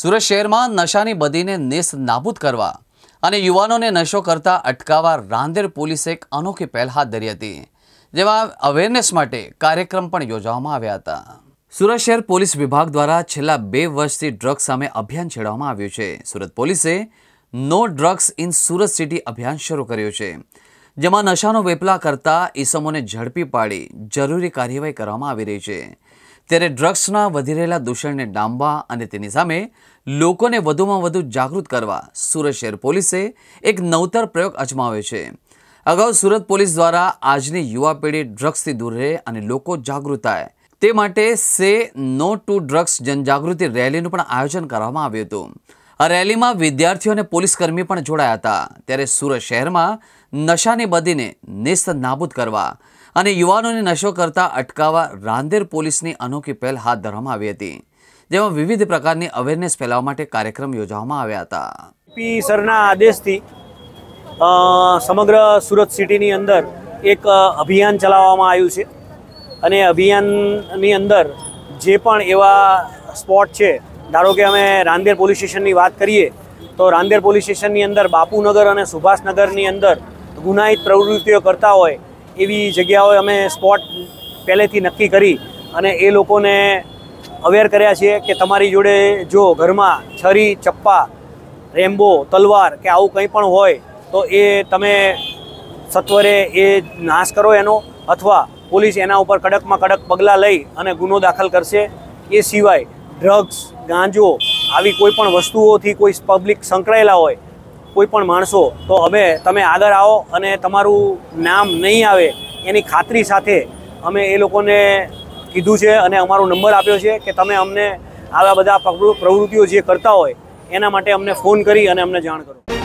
સુરત શહેરમાં નશાની બદીને નેસ નાબૂદ કરવા અને યુવાનોને નશો કરતા અટકાવવા રાંદેર પોલીસે એક અનોખી પહેલ હાથ ધરી હતી જેમાં અવેરનેસ માટે કાર્યક્રમ પણ યોજવામાં આવ્યા હતા સુરત શહેર પોલીસ વિભાગ દ્વારા છેલ્લા બે વર્ષથી ડ્રગ્સ સામે અભિયાન છેડવામાં આવ્યું છે સુરત પોલીસે no drugs in Surat city અભિયાન શરૂ કર્યું છે જેમાં નશાનો વેપલા કરતા ઇસમોને ઝડપી પાડી જરૂરી કાર્યવાહી કરવામાં આવી રહી છે ત્યારે ડ્રગ્સના વધી રહેલા દૂષણને ડામવા અને તેની સામે લોકોને વધુમાં વધુ જાગૃત કરવા સુરત શહેર પોલીસે એક નવતર પ્રયોગ અજમાવ્યો છે અગાઉ સુરત પોલીસ દ્વારા આજની યુવા પેઢી ડ્રગ્સથી દૂર રહે અને લોકો જાગૃત થાય તે માટે સે નો ટુ ડ્રગ્સ જનજાગૃતિ રેલીનું પણ આયોજન કરવામાં આવ્યું હતું આ રેલીમાં વિદ્યાર્થીઓ અને પોલીસકર્મી પણ જોડાયા હતા ત્યારે સુરત શહેરમાં નશાને બદીને નેસ્ત નાબૂદ કરવા અને યુવાનોને નશો કરતા અટકાવવા રાંદેર પોલીસની અનોખી પહેલ હાથ ધરવામાં આવી હતી જેમાં વિવિધ પ્રકારની અવેરનેસ ફેલાવવા માટે કાર્યક્રમ યોજવામાં આવ્યા હતા પી સરના આદેશથી સમગ્ર સુરત સિટીની અંદર એક અભિયાન ચલાવવામાં આવ્યું છે અને અભિયાનની અંદર જે પણ એવા સ્પોટ છે ધારો કે અમે રાંદેર પોલીસ સ્ટેશનની વાત કરીએ તો રાંદેર પોલીસ સ્ટેશનની અંદર બાપુનગર અને સુભાષનગરની અંદર ગુનાહિત પ્રવૃત્તિઓ કરતા હોય એવી જગ્યાઓએ અમે સ્પોટ પહેલેથી નક્કી કરી અને એ લોકોને અવેર કર્યા છીએ કે તમારી જોડે જો ઘરમાં છરી ચપ્પા રેમ્બો તલવાર કે આવું કંઈ પણ હોય તો એ તમે સત્વરે એ નાશ કરો એનો અથવા પોલીસ એના ઉપર કડકમાં કડક પગલાં લઈ અને ગુનો દાખલ કરશે એ સિવાય ડ્રગ્સ ગાંજો આવી કોઈ પણ વસ્તુઓથી કોઈ પબ્લિક સંકળાયેલા હોય કોઈ પણ માણસો તો અમે તમે આગળ આવો અને તમારું નામ નહીં આવે એની ખાતરી સાથે અમે એ લોકોને કીધું છે અને અમારો નંબર આપ્યો છે કે તમે અમને આવા બધા પ્રવૃત્તિઓ જે કરતા હોય એના માટે અમને ફોન કરી અને અમને જાણ કરો